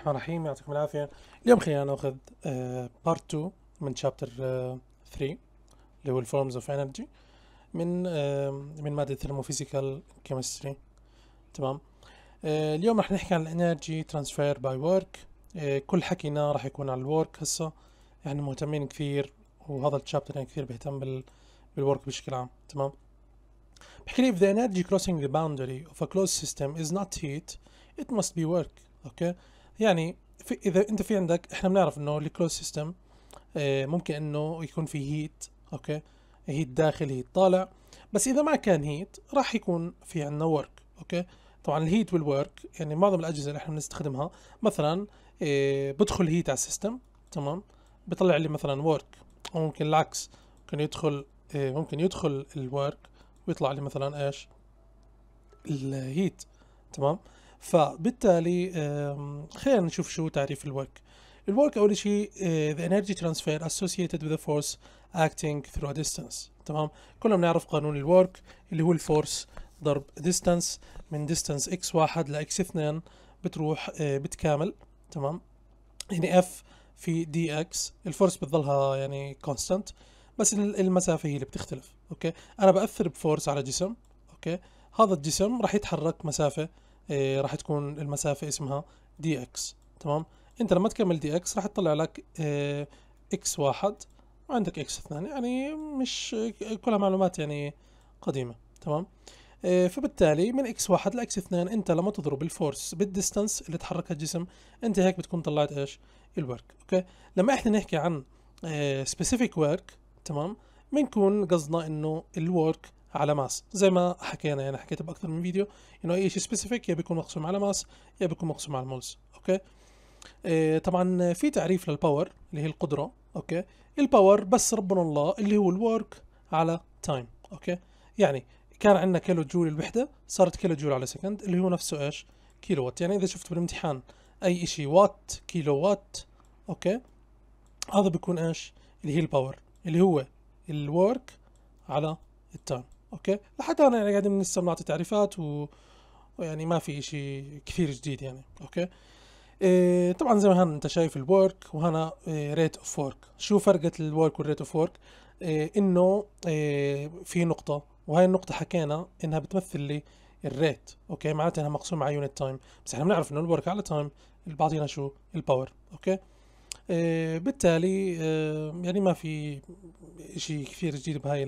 الرحمن الرحيم يعطيكم العافية اليوم خلينا ناخذ بارت آه، 2 من شابتر آه، 3 اللي هو الفورمز اوف انرجي من آه، من مادة ثيرموفيزيكال كيمستري تمام اليوم راح نحكي عن الانرجي ترانسفير باي ورك كل حكينا راح يكون على الورك هسا احنا مهتمين كثير وهذا الشابتر يعني كثير بيهتم بال بالورك بشكل عام تمام بحكي لي if the energy crossing the boundary of a closed system is not heat it must be work okay يعني في اذا انت في عندك احنا بنعرف انه الكلوز سيستم آه، ممكن انه يكون في هيت اوكي هيت داخل هيت طالع بس اذا ما كان هيت راح يكون في عندنا ورك اوكي طبعا الهيت والورك يعني معظم الاجهزه اللي احنا بنستخدمها مثلا آه، بدخل هيت على السيستم تمام بيطلع لي مثلا ورك او ممكن العكس ممكن يدخل آه، ممكن يدخل الورك ويطلع لي مثلا ايش الهيت تمام فبالتالي خلينا نشوف شو تعريف الورك الورك أول شيء آه، the energy transfer associated with the force acting through a distance تمام كلنا بنعرف قانون الورك اللي هو الفورس ضرب distance من distance x 1 ل x 2 بتروح آه، بتكامل تمام يعني f في dx الفورس بتضلها يعني كونستانت بس المسافه هي اللي بتختلف اوكي انا باثر بفورس على جسم اوكي هذا الجسم راح يتحرك مسافه إيه راح تكون المسافة اسمها دي اكس تمام انت لما تكمل دي اكس راح تطلع لك إيه اكس واحد وعندك اكس اثنان يعني مش كلها معلومات يعني قديمة تمام إيه، فبالتالي من اكس واحد لاكس اثنان انت لما تضرب الفورس بالديستنس اللي تحركها الجسم انت هيك بتكون طلعت ايش الورك اوكي لما احنا نحكي عن سبيسيفيك إيه، ورك تمام بنكون قصدنا انه الورك على ماس زي ما حكينا يعني حكيت باكثر من فيديو انه اي شيء سبيسيفيك يا بيكون مقسوم على ماس يا بيكون مقسوم على المولز اوكي إيه طبعا في تعريف للباور اللي هي القدره اوكي الباور بس ربنا الله اللي هو الورك على تايم اوكي يعني كان عندنا كيلو جول الوحده صارت كيلو جول على سكند اللي هو نفسه ايش كيلو وات يعني اذا شفت بالامتحان اي شيء وات كيلو وات اوكي هذا بيكون ايش اللي هي الباور اللي هو الورك على التايم اوكي لحد انا يعني قاعدين لسه بنعطي تعريفات و... ويعني ما في اشي كثير جديد يعني اوكي إيه طبعا زي ما هان انت شايف الورك وهنا ريت اوف ورك شو فرقة الورك والريت اوف ورك انه إيه في نقطة وهاي النقطة حكينا انها بتمثل لي الريت اوكي معناتها انها مقسومة على يونت تايم بس احنا بنعرف انه الورك على تايم اللي بعطينا شو الباور اوكي إيه بالتالي إيه يعني ما في اشي كثير جديد بهاي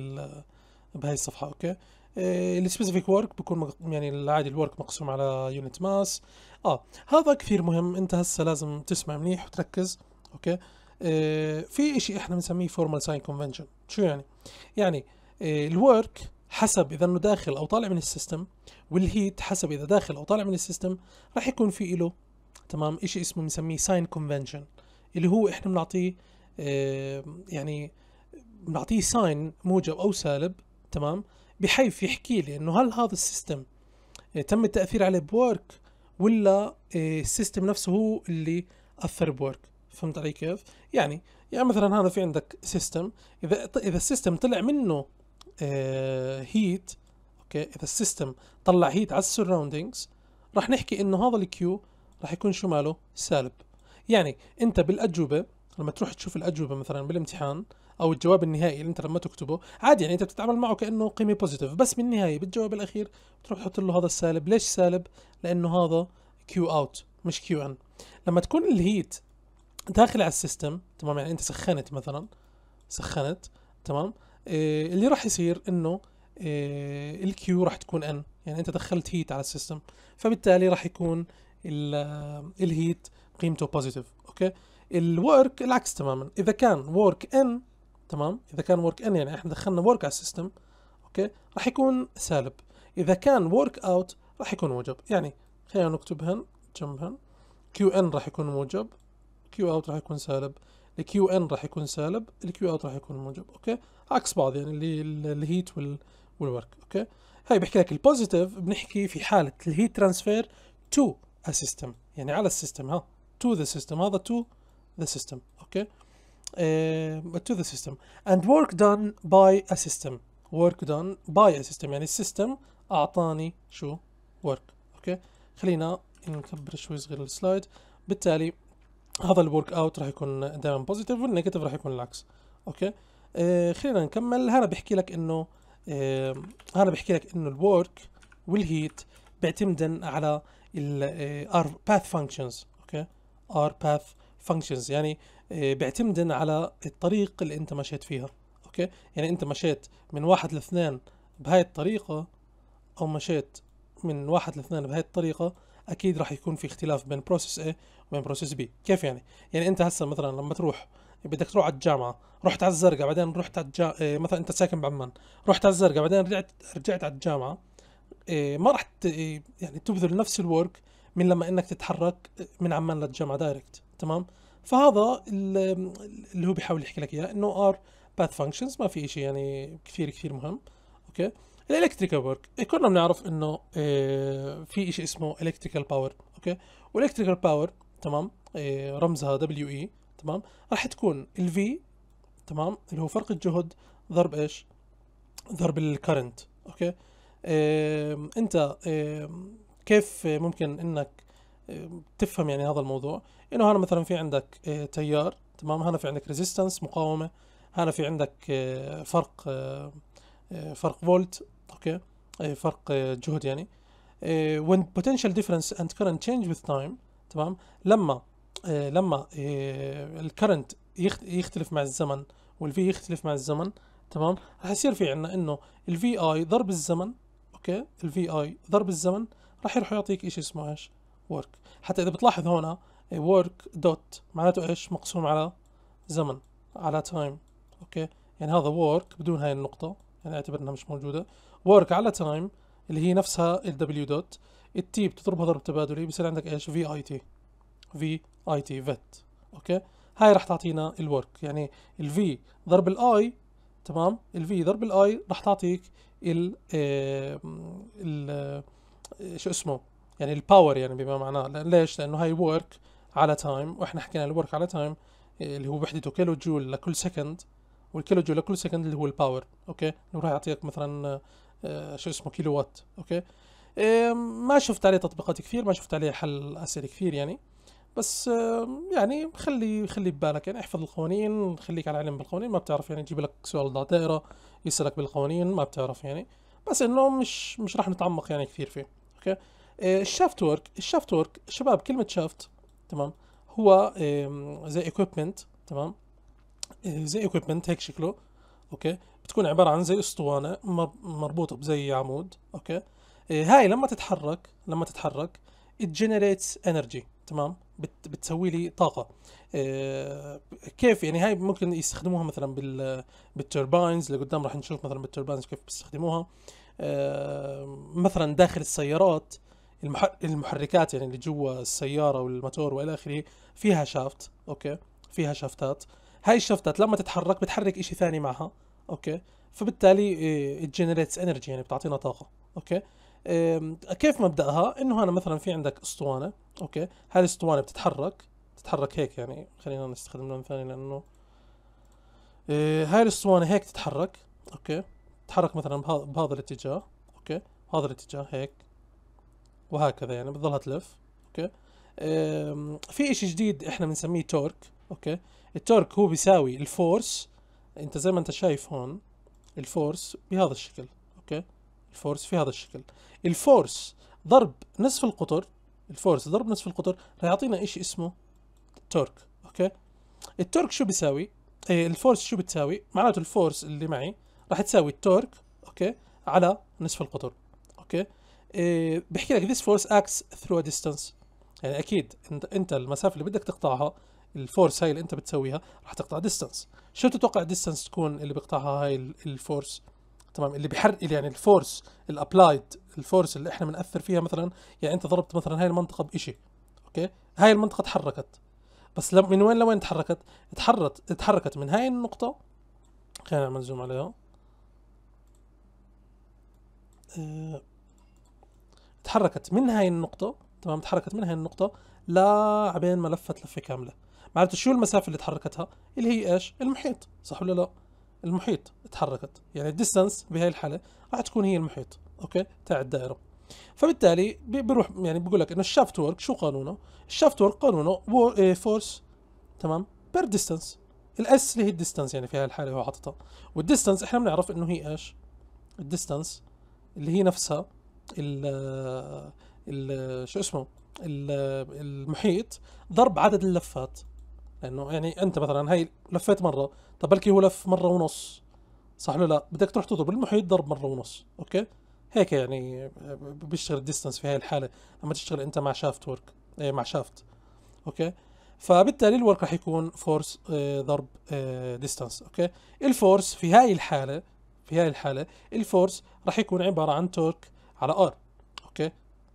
بهاي الصفحه اوكي السبيسيفيك ورك بكون يعني العادي الورك مقسوم على يونت ماس اه هذا كثير مهم انت هسه لازم تسمع منيح وتركز اوكي آه في اشي احنا بنسميه فورمال ساين كونفنشن شو يعني يعني آه الورك حسب اذا انه داخل او طالع من السيستم والهيت حسب اذا داخل او طالع من السيستم راح يكون في له تمام اشي اسمه بنسميه ساين كونفنشن اللي هو احنا بنعطيه آه يعني بنعطيه ساين موجب او سالب تمام بحيث يحكي لي انه هل هذا السيستم إيه، تم التاثير عليه بورك ولا إيه، السيستم نفسه هو اللي اثر بورك فهمت علي كيف يعني يعني مثلا هذا في عندك سيستم اذا اذا السيستم طلع منه هيت إيه، اوكي اذا السيستم طلع هيت على السراوندينجز راح نحكي انه هذا الكيو راح يكون شو ماله سالب يعني انت بالاجوبه لما تروح تشوف الاجوبه مثلا بالامتحان او الجواب النهائي اللي انت لما تكتبه عادي يعني انت بتتعامل معه كانه قيمه بوزيتيف بس بالنهايه بالجواب الاخير بتروح تحط له هذا السالب ليش سالب لانه هذا كيو اوت مش كيو ان لما تكون الهيت داخل على السيستم تمام يعني انت سخنت مثلا سخنت تمام إيه اللي راح يصير انه إيه الكيو راح تكون ان يعني انت دخلت هيت على السيستم فبالتالي راح يكون الهيت قيمته بوزيتيف اوكي الورك العكس تماما اذا كان ورك ان تمام اذا كان ورك ان يعني احنا دخلنا ورك على السيستم اوكي راح يكون سالب اذا كان ورك اوت راح يكون موجب يعني خلينا نكتبهن جنبهن كيو ان راح يكون موجب كيو اوت راح يكون سالب الكيو ان راح يكون سالب الكيو اوت راح يكون موجب اوكي عكس بعض يعني اللي الهيت وال والورك اوكي هاي بحكي لك البوزيتيف بنحكي في حاله الهيت ترانسفير تو ا سيستم يعني على السيستم ها تو ذا سيستم هذا تو ذا سيستم اوكي Uh, to the system and work done by a system work done by a system يعني السيستم أعطاني شو work أوكي خلينا نكبر شوي صغير السلايد بالتالي هذا الورك اوت راح يكون دائما بوزيتيف والنيجاتيف راح يكون العكس اوكي آه uh, خلينا نكمل هنا بحكي لك انه آه هنا بحكي لك انه الورك والهيت بيعتمدن على ال ار باث فانكشنز اوكي ار باث فانكشنز يعني آه، بيعتمدن على الطريق اللي انت مشيت فيها اوكي يعني انت مشيت من واحد لاثنين بهاي الطريقة او مشيت من واحد لاثنين بهاي الطريقة اكيد راح يكون في اختلاف بين بروسيس A وبين بروسيس B كيف يعني يعني انت هسه مثلا لما تروح بدك تروح على الجامعة رحت على الزرقاء بعدين رحت على الجا... إيه مثلا انت ساكن بعمان رحت على الزرقاء بعدين رجعت رجعت على الجامعة إيه ما راح إيه يعني تبذل نفس الورك من لما انك تتحرك من عمان للجامعة دايركت تمام فهذا اللي هو بيحاول يحكي لك اياه انه ار باث فانكشنز ما في شيء يعني كثير كثير مهم اوكي الالكتريكال ورك إيه، كنا بنعرف انه إيه، في شيء اسمه الكتريكال باور اوكي والالكتريكال باور تمام إيه، رمزها دبليو اي e، تمام راح تكون الفي تمام اللي هو فرق الجهد ضرب ايش ضرب الكرنت اوكي انت كيف ممكن انك إيه، تفهم يعني هذا الموضوع انه هنا مثلا في عندك إيه، تيار تمام هنا في عندك ريزيستنس مقاومه هنا في عندك إيه، فرق فرق فولت اوكي فرق جهد يعني when potential difference and current change with time تمام لما لما الكرنت يختلف مع الزمن والفي يختلف مع الزمن تمام راح يصير في عندنا انه الفي اي ضرب الزمن اوكي الفي اي ضرب الزمن راح يروح يعطيك شيء اسمه ايش work حتى اذا بتلاحظ هنا إيه، work dot معناته ايش مقسوم على زمن على time اوكي يعني هذا work بدون هاي النقطه يعني اعتبر انها مش موجوده work على time اللي هي نفسها ال w dot التي بتضربها ضرب تبادلي بصير عندك ايش في اي تي في اي تي فت اوكي هاي راح تعطينا ال work يعني ال v ضرب الاي تمام ال v ضرب الاي راح تعطيك ال إيه، ال إيه، شو اسمه يعني الباور يعني بما معناه ليش؟ لانه هاي ورك على تايم واحنا حكينا الورك على تايم اللي هو وحدته كيلو جول لكل سكند والكيلو جول لكل سكند اللي هو الباور اوكي اللي راح يعطيك مثلا آه، شو اسمه كيلو وات اوكي إيه، ما شفت عليه تطبيقات كثير ما شفت عليه حل اسئله كثير يعني بس آه، يعني خلي خلي ببالك يعني احفظ القوانين خليك على علم بالقوانين ما بتعرف يعني يجيب لك سؤال ضع دائره يسالك بالقوانين ما بتعرف يعني بس انه مش مش راح نتعمق يعني كثير فيه اوكي الشافت ورك الشافت ورك شباب كلمه شافت تمام هو زي اكويبمنت تمام آه، زي اكويبمنت هيك شكله اوكي بتكون عباره عن زي اسطوانه مربوطه بزي عمود اوكي آه، هاي لما تتحرك لما تتحرك it generates energy تمام بتسوي لي طاقه آه، كيف يعني هاي ممكن يستخدموها مثلا بال اللي قدام راح نشوف مثلا بالتربينز كيف بيستخدموها مثلا داخل السيارات المحركات يعني اللي جوا السياره والموتور والى اخره فيها شافت اوكي فيها شافتات هاي الشافتات لما تتحرك بتحرك إشي ثاني معها اوكي فبالتالي جنريتس آه، انرجي يعني بتعطينا طاقه اوكي كيف مبداها انه انا مثلا في عندك اسطوانه اوكي هاي الاسطوانه بتتحرك بتتحرك هيك يعني خلينا نستخدم لون ثاني لانه آه، هاي الاسطوانه هيك تتحرك اوكي تتحرك مثلا بهذا الاتجاه اوكي هذا الاتجاه هيك وهكذا يعني بتضلها تلف اوكي في شيء جديد احنا بنسميه تورك اوكي التورك هو بيساوي الفورس انت زي ما انت شايف هون الفورس بهذا الشكل اوكي الفورس في هذا الشكل الفورس ضرب نصف القطر الفورس ضرب نصف القطر راح يعطينا شيء اسمه تورك اوكي التورك شو بيساوي إيه الفورس شو بتساوي معناته الفورس اللي معي راح تساوي التورك اوكي على نصف القطر اوكي آه، بحكي لك this force acts through a distance يعني اكيد انت انت المسافه اللي بدك تقطعها الفورس هاي اللي انت بتسويها راح تقطع ديستانس شو تتوقع ديستانس تكون اللي بيقطعها هاي الفورس تمام اللي بحرق يعني الفورس الابلايد الفورس اللي احنا بنأثر فيها مثلا يعني انت ضربت مثلا هاي المنطقه بإشي اوكي هاي المنطقه تحركت بس لم من وين لوين تحركت تحركت تحركت من هاي النقطه خلينا نعمل زوم عليها أه تحركت من هاي النقطه تمام تحركت من هاي النقطه لعبين ما لفت لفه كامله معناته شو المسافه اللي تحركتها اللي هي ايش المحيط صح ولا لا المحيط تحركت يعني الديستنس بهاي الحاله راح تكون هي المحيط اوكي تاع الدائره فبالتالي بيروح يعني بقول لك انه الشافت ورك شو قانونه الشافت ورك قانونه فورس تمام بير ديستنس الاس اللي هي الديستنس يعني في هاي الحاله هو حاططها والديستنس احنا بنعرف انه هي ايش الديستنس اللي هي نفسها ال ال شو اسمه المحيط ضرب عدد اللفات لانه يعني انت مثلا هي لفيت مره طب بلكي هو لف مره ونص صح ولا لا بدك تروح تضرب المحيط ضرب مره ونص اوكي هيك يعني بيشتغل الديستنس في هاي الحاله لما تشتغل انت مع شافت ورك ايه مع شافت اوكي فبالتالي الورك راح يكون فورس اه ضرب اه اوكي الفورس في هاي الحاله في هاي الحاله الفورس راح يكون عباره عن تورك على ار اوكي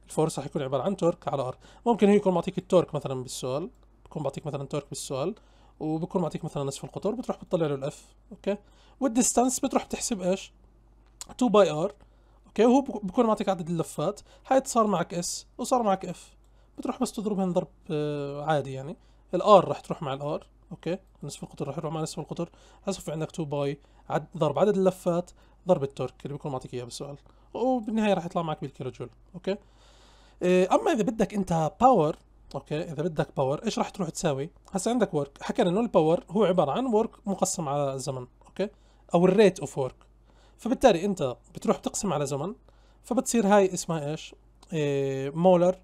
الفورس رح يكون عباره عن تورك على ار ممكن هو يكون معطيك التورك مثلا بالسؤال بكون معطيك مثلا تورك بالسؤال وبكون معطيك مثلا نصف القطر بتروح بتطلع له الاف اوكي والديستانس بتروح بتحسب ايش 2 باي ار اوكي وهو بكون معطيك عدد اللفات هاي صار معك اس وصار معك اف بتروح بس تضربهم ضرب آه، عادي يعني الار رح تروح مع الار اوكي نصف القطر رح يروح مع نصف القطر حسب في عندك 2 باي عد ضرب عدد اللفات ضرب التورك اللي بيكون معطيك اياه بالسؤال وبالنهايه راح يطلع معك جول اوكي إيه، اما اذا بدك انت باور اوكي اذا بدك باور ايش راح تروح تساوي هسا عندك ورك حكينا انه الباور هو عباره عن ورك مقسم على زمن اوكي او الريت اوف ورك فبالتالي انت بتروح بتقسم على زمن فبتصير هاي اسمها ايش إيه مولر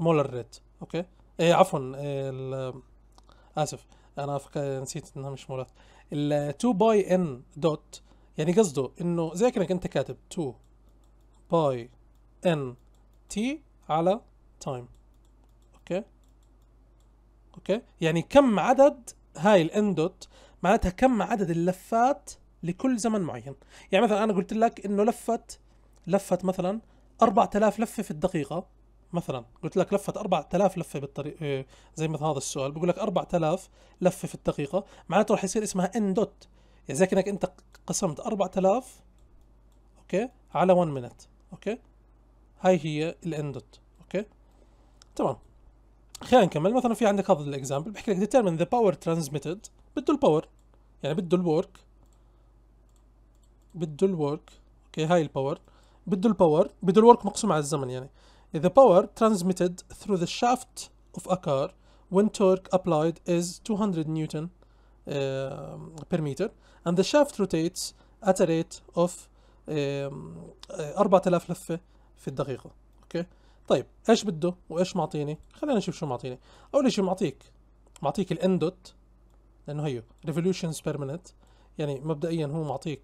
مولر ريت اوكي إيه عفوا إيه اسف انا نسيت انها مش مولر ال 2 باي ان دوت يعني قصده انه زي كانك انت كاتب 2 باي ان تي على تايم اوكي اوكي يعني كم عدد هاي الان دوت معناتها كم عدد اللفات لكل زمن معين يعني مثلا انا قلت لك انه لفت لفت مثلا 4000 لفه في الدقيقه مثلا قلت لك لفت 4000 لفه بالطريق آه، زي مثل هذا السؤال بقول لك 4000 لفه في الدقيقه معناته راح يصير اسمها ان دوت يعني زي كانك انت قسمت 4000 اوكي على 1 مينت اوكي هاي هي الان دوت اوكي تمام خلينا نكمل مثلا في عندك هذا الاكزامبل بحكي لك determine the power transmitted بده الباور يعني بده الورك بده الورك اوكي هاي الباور بده الباور بده الورك مقسوم على الزمن يعني the power transmitted through the shaft of a car when torque applied is 200 newton uh, per meter and the shaft rotates at a rate of 4000 آه، لفه في الدقيقه اوكي طيب ايش بده وايش معطيني خلينا نشوف شو معطيني اول شيء معطيك معطيك الاندوت لانه هيو ريفولوشنز بير مينت يعني مبدئيا هو معطيك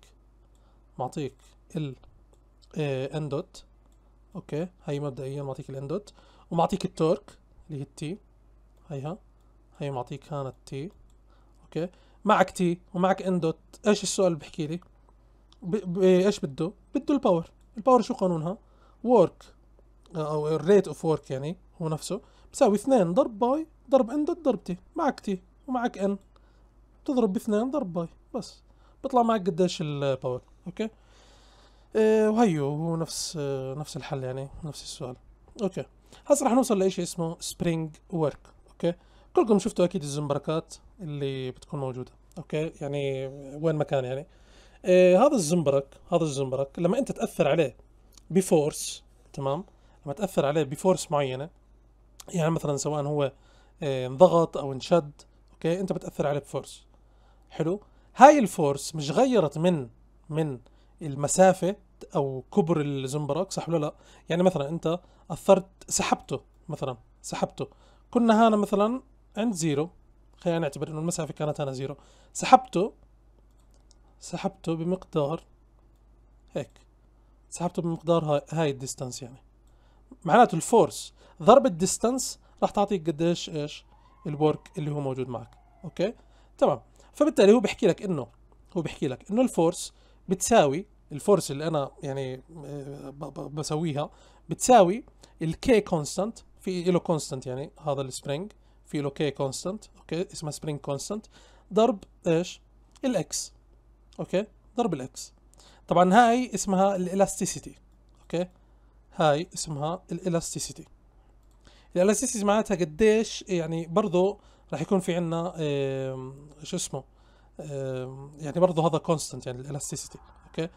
معطيك ال اندوت آه، اوكي هي مبدئيا معطيك الاندوت ومعطيك التورك اللي هي التي هيها هي معطيك هان التي اوكي معك تي ومعك اندوت ايش السؤال بحكي لي إيه، ايش بده؟ بده الباور الباور شو قانونها؟ ورك آه، او الريت اوف ورك يعني هو نفسه بساوي اثنين ضرب باي ضرب ان ضد ضرب تي معك تي ومعك ان بتضرب باثنين ضرب باي بس بطلع معك قديش الباور اوكي إيه وهيو هو نفس آه، نفس الحل يعني نفس السؤال اوكي هسا رح نوصل لشيء اسمه سبرينج ورك اوكي كلكم شفتوا اكيد الزمبركات اللي بتكون موجوده اوكي يعني وين ما كان يعني إيه، هذا الزنبرك هذا الزنبرك لما انت تاثر عليه بفورس تمام لما تاثر عليه بفورس معينه يعني مثلا سواء هو إيه، انضغط او انشد اوكي انت بتاثر عليه بفورس حلو هاي الفورس مش غيرت من من المسافه او كبر الزنبرك صح ولا لا يعني مثلا انت اثرت سحبته مثلا سحبته كنا هنا مثلا عند زيرو خلينا نعتبر انه المسافه كانت هنا زيرو سحبته سحبته بمقدار هيك سحبته بمقدار هاي, الديستانس يعني معناته الفورس ضرب الديستانس راح تعطيك قديش ايش الورك اللي هو موجود معك اوكي تمام فبالتالي هو بحكي لك انه هو بحكي لك انه الفورس بتساوي الفورس اللي انا يعني آه، بسويها بتساوي الكي كونستانت في له كونستانت يعني هذا السبرينج في له كي كونستانت اوكي اسمها سبرينج كونستانت ضرب ايش الاكس اوكي ضرب الاكس طبعا هاي اسمها الالاستيسيتي اوكي هاي اسمها الالاستيسيتي الالاستيسيتي معناتها قديش يعني برضه راح يكون في عندنا شو اسمه يعني برضه هذا كونستنت يعني الالاستيسيتي اوكي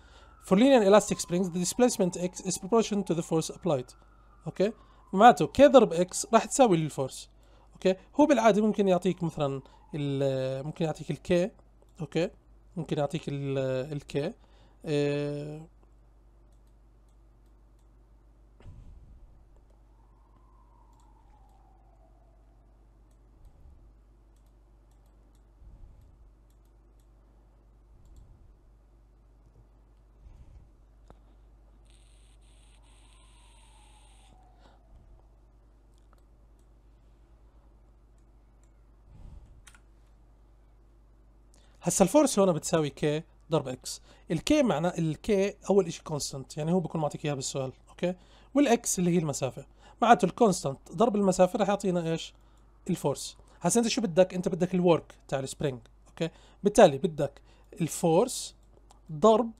For linear elastic springs the displacement x is proportional to the force applied اوكي معناته كي ضرب x راح تساوي للفورس اوكي هو بالعاده ممكن يعطيك مثلا ممكن يعطيك الكي اوكي ممكن اعطيك الكي آه، هسا الفورس هون بتساوي كي ضرب اكس الكي معنى الكي اول شيء كونستنت يعني هو بكون معطيك اياها بالسؤال اوكي والاكس اللي هي المسافه معناته الكونستنت ضرب المسافه رح يعطينا ايش الفورس هسا انت شو بدك انت بدك الورك تاع السبرينج اوكي بالتالي بدك الفورس ضرب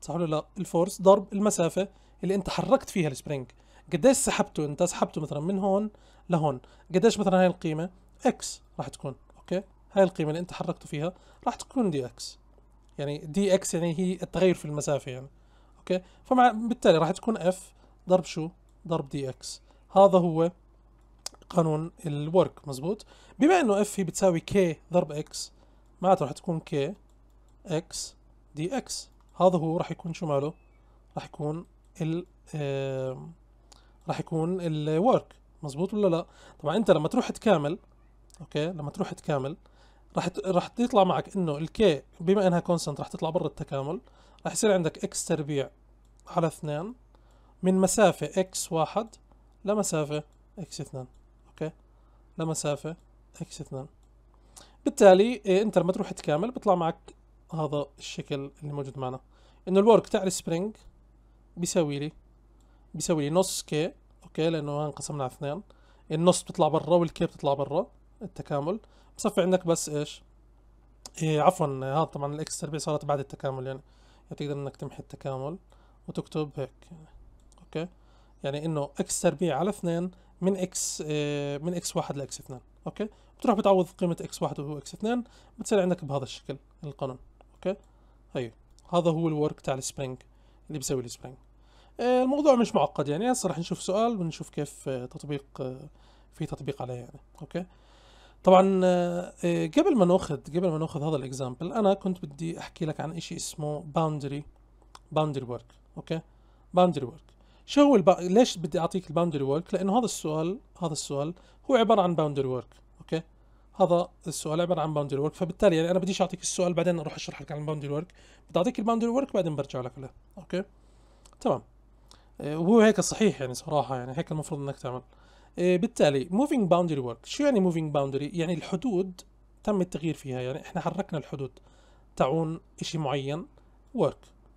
صح ولا لا الفورس ضرب المسافه اللي انت حركت فيها السبرينج قديش سحبته انت سحبته مثلا من هون لهون قديش مثلا هاي القيمه اكس راح تكون اوكي هاي القيمه اللي انت حركته فيها راح تكون دي اكس يعني دي اكس يعني هي التغير في المسافه يعني اوكي فمع بالتالي راح تكون اف ضرب شو ضرب دي اكس هذا هو قانون الورك مزبوط بما انه اف هي بتساوي كي ضرب اكس معناته راح تكون كي اكس دي اكس هذا هو راح يكون شو ماله راح يكون ال راح يكون الورك مزبوط ولا لا طبعا انت لما تروح تكامل اوكي لما تروح تكامل رح رح تطلع معك انه الكي بما انها كونستنت رح تطلع برا التكامل رح يصير عندك اكس تربيع على اثنان من مسافة اكس واحد لمسافة اكس اثنان اوكي لمسافة اكس اثنان بالتالي إيه انت لما تروح تكامل بيطلع معك هذا الشكل اللي موجود معنا انه الورك تاع السبرينج بيساوي لي بيساوي لي نص كي اوكي لانه انقسمنا على اثنين النص بتطلع برا والكي بتطلع برا التكامل بصفي عندك بس ايش إيه عفوا هذا طبعا الاكس تربيع صارت بعد التكامل يعني, يعني تقدر انك تمحي التكامل وتكتب هيك يعني. اوكي يعني انه اكس تربيع على اثنين من اكس إيه من اكس واحد لاكس اثنين اوكي بتروح بتعوض قيمة اكس واحد وهو اكس اثنين بتصير عندك بهذا الشكل القانون اوكي هي أيوه، هذا هو الورك تاع السبرينج اللي بيسوي السبرينج إيه الموضوع مش معقد يعني هسه راح نشوف سؤال ونشوف كيف آه، تطبيق آه، في تطبيق عليه يعني اوكي طبعا آه، آه، قبل ما ناخذ قبل ما ناخذ هذا الاكزامبل انا كنت بدي احكي لك عن شيء اسمه باوندري باوندري ورك اوكي باوندري ورك شو هو الب... ليش بدي اعطيك الباوندري ورك لانه هذا السؤال هذا السؤال هو عباره عن باوندري ورك اوكي هذا السؤال عباره عن باوندري ورك فبالتالي يعني انا بديش اعطيك السؤال بعدين اروح اشرح لك عن الباوندري ورك بدي اعطيك الباوندري ورك بعدين برجع لك له اوكي تمام آه، وهو هيك صحيح يعني صراحه يعني هيك المفروض انك تعمل إيه، بالتالي موفينج باوندري ورك شو يعني موفينج باوندري يعني الحدود تم التغيير فيها يعني احنا حركنا الحدود تعون شيء معين ورك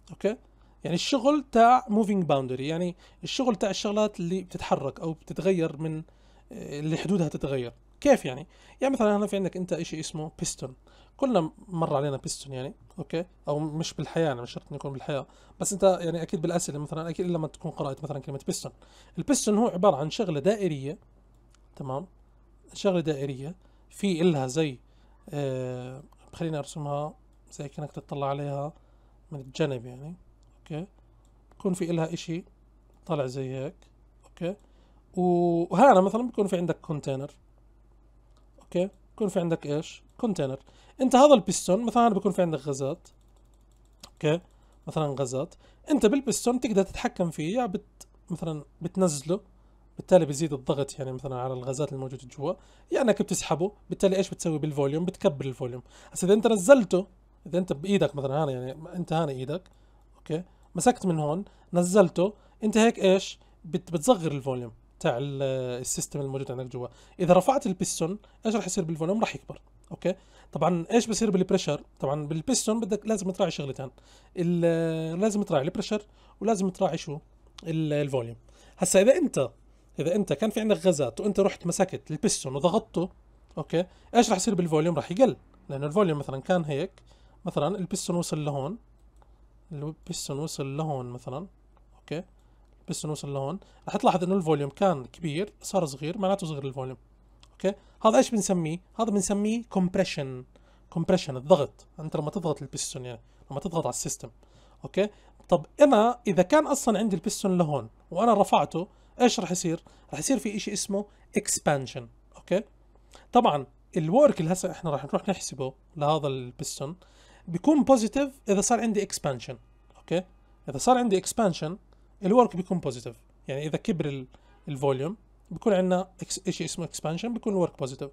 اوكي يعني الشغل تاع موفينج باوندري يعني الشغل تاع الشغلات اللي بتتحرك او بتتغير من إيه، اللي حدودها تتغير كيف يعني يعني مثلا هنا في عندك انت شيء اسمه بيستون كلنا مر علينا بيستون يعني اوكي او مش بالحياه يعني مش شرط يكون بالحياه بس انت يعني اكيد بالاسئله مثلا اكيد لما تكون قرات مثلا كلمه بيستون البيستون هو عباره عن شغله دائريه تمام شغله دائريه في إلها زي آه خليني ارسمها زي كانك تطلع عليها من الجنب يعني اوكي بكون في إلها اشي طالع زي هيك اوكي وهنا مثلا بكون في عندك كونتينر اوكي بكون في عندك ايش كونتينر انت هذا البستون مثلا بكون في عندك غازات اوكي مثلا غازات انت بالبستون تقدر تتحكم فيه يا يعني بت مثلا بتنزله بالتالي بيزيد الضغط يعني مثلا على الغازات الموجوده جوا يا يعني انك بتسحبه بالتالي ايش بتسوي بالفوليوم بتكبر الفوليوم هسه اذا انت نزلته اذا انت بايدك مثلا هنا يعني انت هنا ايدك اوكي مسكت من هون نزلته انت هيك ايش بت بتصغر الفوليوم تاع السيستم الموجود عندك جوا اذا رفعت البستون ايش راح يصير بالفوليوم راح يكبر اوكي طبعا ايش بصير بالبريشر طبعا بالبيستون بدك لازم تراعي شغلتين لازم تراعي البريشر ولازم تراعي شو الفوليوم هسا اذا انت اذا انت كان في عندك غازات وانت رحت مسكت البيستون وضغطته اوكي ايش راح يصير بالفوليوم راح يقل لانه الفوليوم مثلا كان هيك مثلا البيستون وصل لهون البيستون وصل لهون مثلا اوكي البيستون وصل لهون راح تلاحظ انه الفوليوم كان كبير صار صغير معناته صغير الفوليوم اوكي هذا ايش بنسميه هذا بنسميه كومبريشن كومبريشن الضغط انت لما تضغط البستون يعني لما تضغط على السيستم اوكي طب انا اذا كان اصلا عندي البستون لهون وانا رفعته ايش راح يصير راح يصير في شيء اسمه اكسبانشن اوكي طبعا الورك اللي هسه احنا راح نروح نحسبه لهذا البستون بيكون بوزيتيف اذا صار عندي اكسبانشن اوكي اذا صار عندي اكسبانشن الورك بيكون بوزيتيف يعني اذا كبر الفوليوم بيكون عندنا شيء اسمه اكسبانشن بيكون الورك بوزيتيف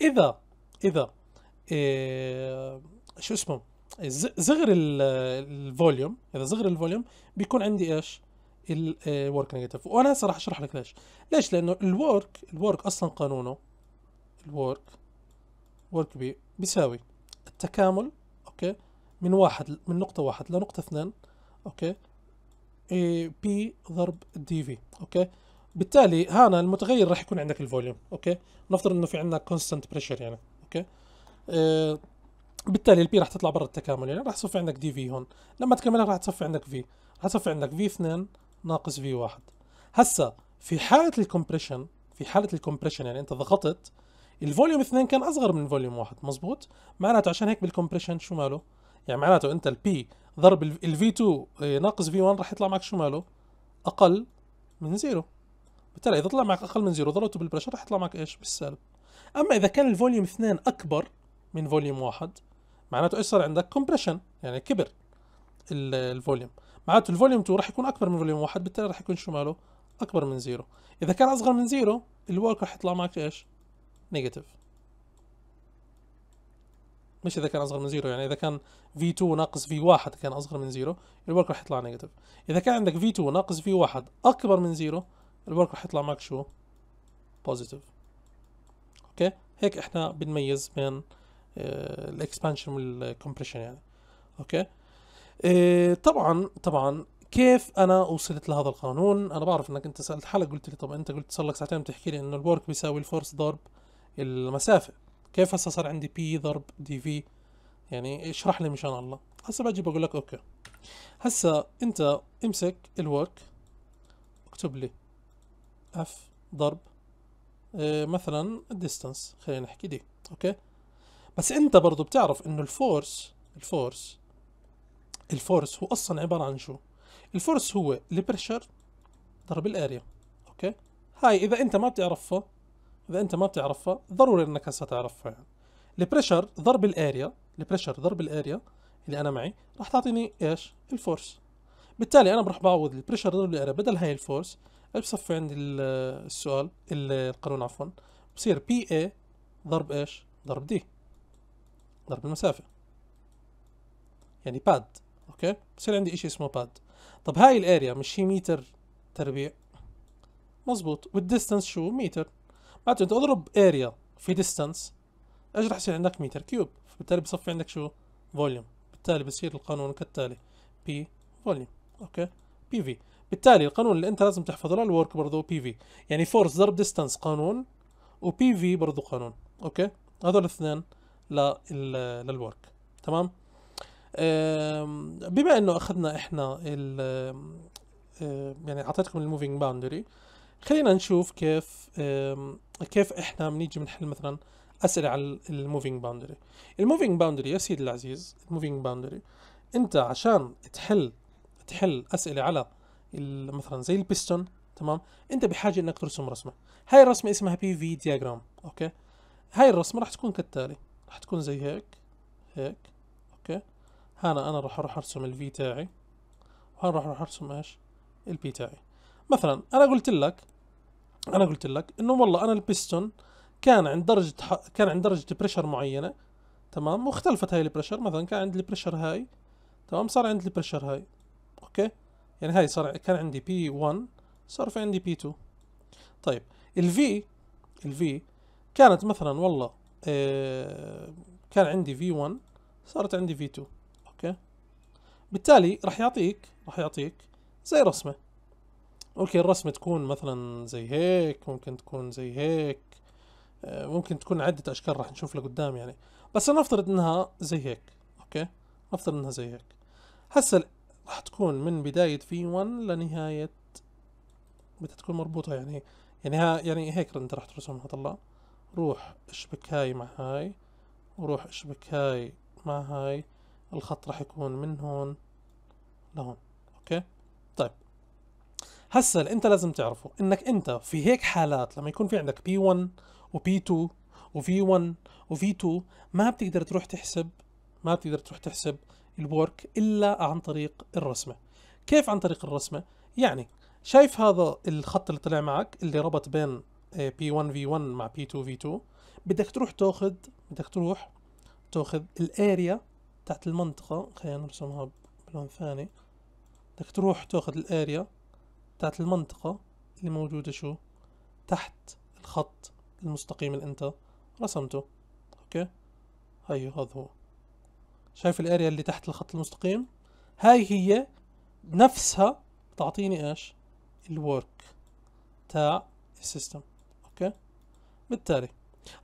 اذا اذا إيه شو اسمه زغر الفوليوم اذا زغر الفوليوم بيكون عندي ايش الورك نيجاتيف إيه، وانا هسه راح اشرح لك ليش ليش لانه الورك الورك اصلا قانونه الورك ورك بي بيساوي التكامل اوكي من واحد من نقطة واحد لنقطة اثنين اوكي بي إيه، ضرب دي في اوكي بالتالي هنا المتغير راح يكون عندك الفوليوم اوكي نفترض انه في عندنا كونستانت بريشر يعني اوكي آه بالتالي البي راح تطلع برا التكامل يعني راح تصفي عندك دي في هون لما تكملها راح تصفي عندك في راح تصفي عندك في 2 ناقص في 1 هسا في حالة الكومبريشن في حالة الكومبريشن يعني انت ضغطت الفوليوم 2 كان اصغر من فوليوم 1 مزبوط معناته عشان هيك بالكومبريشن شو ماله يعني معناته انت البي ضرب الفي 2 آه، ناقص في 1 راح يطلع معك شو ماله اقل من زيرو بالتالي اذا طلع معك اقل من زيرو ضربته بالبريشر راح يطلع معك ايش بالسالب اما اذا كان الفوليوم اثنين اكبر من فوليوم واحد معناته ايش صار عندك كومبريشن يعني كبر الفوليوم معناته الفوليوم 2 راح يكون اكبر من فوليوم واحد بالتالي راح يكون شو ماله اكبر من زيرو اذا كان اصغر من زيرو الورك راح يطلع معك ايش نيجاتيف مش اذا كان اصغر من زيرو يعني اذا كان V2 ناقص V1 كان اصغر من زيرو الورك راح يطلع نيجاتيف اذا كان عندك V2 ناقص V1 اكبر من زيرو الورك رح يطلع معك شو بوزيتيف اوكي هيك احنا بنميز بين الاكسبانشن والكمبريشن يعني اوكي آه، طبعا طبعا كيف انا وصلت لهذا القانون انا بعرف انك انت سالت حلقه قلت لي طب انت قلت صار لك ساعتين بتحكي لي انه الورك بيساوي الفورس ضرب المسافه كيف هسه صار عندي بي ضرب دي في يعني اشرح لي مشان الله هسه باجي بقول لك اوكي هسه انت امسك الورك اكتب لي اف ضرب آه، مثلا الديستانس خلينا نحكي دي اوكي بس انت برضو بتعرف انه الفورس الفورس الفورس هو اصلا عباره عن شو الفورس هو البريشر ضرب الاريا اوكي هاي اذا انت ما بتعرفها اذا انت ما بتعرفها ضروري انك هسه تعرفها يعني البريشر ضرب الاريا البريشر ضرب الاريا اللي انا معي راح تعطيني ايش الفورس بالتالي انا بروح بعوض البريشر ضرب الاريا بدل هاي الفورس بصفي عندي السؤال القانون عفوا بصير بي اي ضرب ايش ضرب دي ضرب المسافة يعني باد اوكي بصير عندي اشي اسمه باد طب هاي الاريا مش هي متر تربيع مزبوط والديستنس شو متر معناته انت اضرب اريا في ديستنس ايش راح يصير عندك متر كيوب فبالتالي بصفي عندك شو فوليوم بالتالي بصير القانون كالتالي بي فوليوم اوكي بي في بالتالي القانون اللي انت لازم تحفظه للورك برضه بي في يعني فورس ضرب ديستانس قانون وبي في برضه قانون اوكي هذول الاثنين للورك تمام بما انه اخذنا احنا ال يعني اعطيتكم الموفينج باوندري خلينا نشوف كيف كيف احنا بنيجي بنحل مثلا اسئله على الموفينج باوندري الموفينج باوندري يا سيدي العزيز الموفينج باوندري انت عشان تحل تحل اسئله على مثلا زي البستون تمام انت بحاجه انك ترسم رسمه هاي الرسمه اسمها بي في دياجرام اوكي هاي الرسمه راح تكون كالتالي راح تكون زي هيك هيك اوكي هنا انا راح اروح ارسم الفي تاعي وهنا راح اروح ارسم ايش البي تاعي مثلا انا قلت لك انا قلت لك انه والله انا البستون كان عند درجه ح... كان عند درجه بريشر معينه تمام واختلفت هاي البريشر مثلا كان عند البريشر هاي تمام صار عند البريشر هاي اوكي يعني هاي صار كان عندي بي 1 صار في عندي بي 2 طيب الفي الفي كانت مثلا والله آه، كان عندي في 1 صارت عندي في 2 اوكي بالتالي راح يعطيك راح يعطيك زي رسمه اوكي الرسمه تكون مثلا زي هيك ممكن تكون زي هيك آه، ممكن تكون عده اشكال راح نشوف لقدام يعني بس نفترض انها زي هيك اوكي نفترض انها زي هيك هسه راح تكون من بداية في 1 لنهاية متى تكون مربوطة يعني يعني ها يعني هيك انت راح ترسمها طلع روح اشبك هاي مع هاي وروح اشبك هاي مع هاي الخط راح يكون من هون لهون اوكي طيب هسا اللي انت لازم تعرفه انك انت في هيك حالات لما يكون في عندك بي 1 وبي 2 وفي 1 وفي 2 ما بتقدر تروح تحسب ما بتقدر تروح تحسب الورك إلا عن طريق الرسمة كيف عن طريق الرسمة؟ يعني شايف هذا الخط اللي طلع معك اللي ربط بين آه، P1V1 مع P2V2 بدك تروح تاخذ بدك تروح تاخذ الاريا تحت المنطقة خلينا نرسمها بلون ثاني بدك تروح تاخذ الاريا تحت المنطقة اللي موجودة شو تحت الخط المستقيم اللي انت رسمته اوكي هاي أيوه، هذا هو شايف الاريا اللي تحت الخط المستقيم هاي هي نفسها بتعطيني ايش الورك تاع السيستم اوكي بالتالي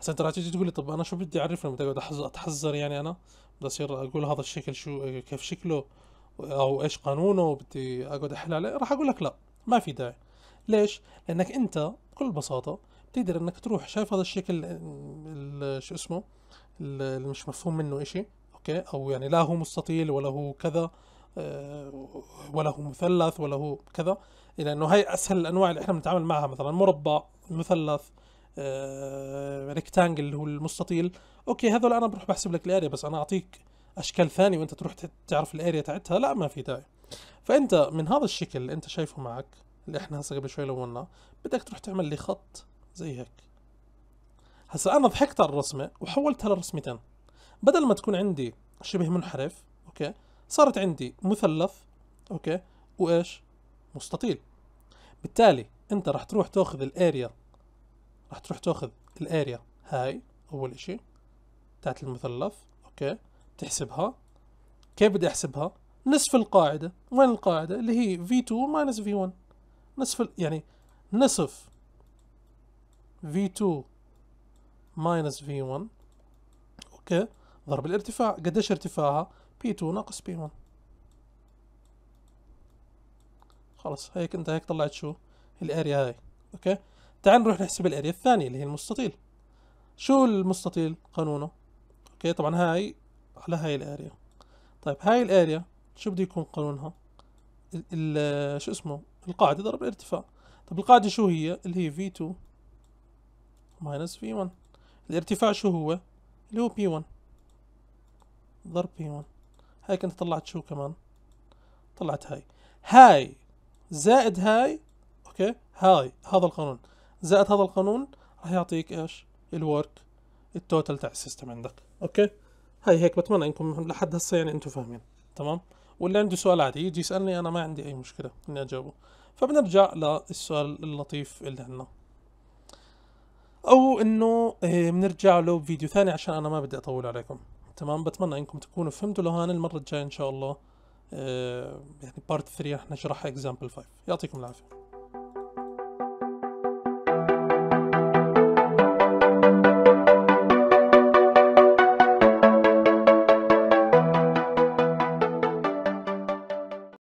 هسا انت رح تيجي تقول لي طب انا شو بدي اعرف لما بدي اقعد اتحذر يعني انا بدي اصير اقول هذا الشكل شو كيف شكله او ايش قانونه بدي اقعد احل عليه راح اقول لك لا ما في داعي ليش لانك انت بكل بساطه بتقدر انك تروح شايف هذا الشكل شو اسمه اللي مش مفهوم منه اشي اوكي او يعني لا هو مستطيل ولا هو كذا آه، ولا هو مثلث ولا هو كذا لانه هي اسهل الانواع اللي احنا بنتعامل معها مثلا مربع مثلث ريكتانجل آه، اللي هو المستطيل اوكي هذول انا بروح بحسب لك الاريا بس انا اعطيك اشكال ثانيه وانت تروح تعرف الاريا تاعتها لا ما في داعي فانت من هذا الشكل اللي انت شايفه معك اللي احنا هسه قبل شوي لونا بدك تروح تعمل لي خط زي هيك هسا انا ضحكت على الرسمه وحولتها لرسمتين بدل ما تكون عندي شبه منحرف اوكي صارت عندي مثلث اوكي وايش مستطيل بالتالي انت راح تروح تاخذ الاريا راح تروح تاخذ الاريا هاي اول اشي تاعت المثلث اوكي تحسبها كيف بدي احسبها نصف القاعدة وين القاعدة اللي هي V2 ماينس V1 نصف يعني نصف V2 ماينس V1 اوكي ضرب الارتفاع قديش ارتفاعها P2 ناقص P1 خلص هيك انت هيك طلعت شو الاريا هاي اوكي تعال نروح نحسب الاريا الثانية اللي هي المستطيل شو المستطيل قانونه اوكي طبعا هاي على هاي الاريا طيب هاي الاريا شو بده يكون قانونها ال شو اسمه القاعدة ضرب الارتفاع طب القاعدة شو هي اللي هي V2 ماينس V1 الارتفاع شو هو اللي هو P1 ضرب بي 1 هاي كنت طلعت شو كمان طلعت هاي هاي زائد هاي اوكي هاي هذا القانون زائد هذا القانون راح يعطيك ايش الورك التوتال تاع السيستم عندك اوكي هاي هيك بتمنى انكم لحد هسه يعني انتم فاهمين تمام واللي عنده سؤال عادي يجي يسالني انا ما عندي اي مشكله اني اجاوبه فبنرجع للسؤال اللطيف اللي عندنا او انه إيه، بنرجع له بفيديو ثاني عشان انا ما بدي اطول عليكم تمام بتمنى انكم تكونوا فهمتوا لهان المره الجايه ان شاء الله آه، يعني بارت 3 رح نشرح اكزامبل 5 يعطيكم العافيه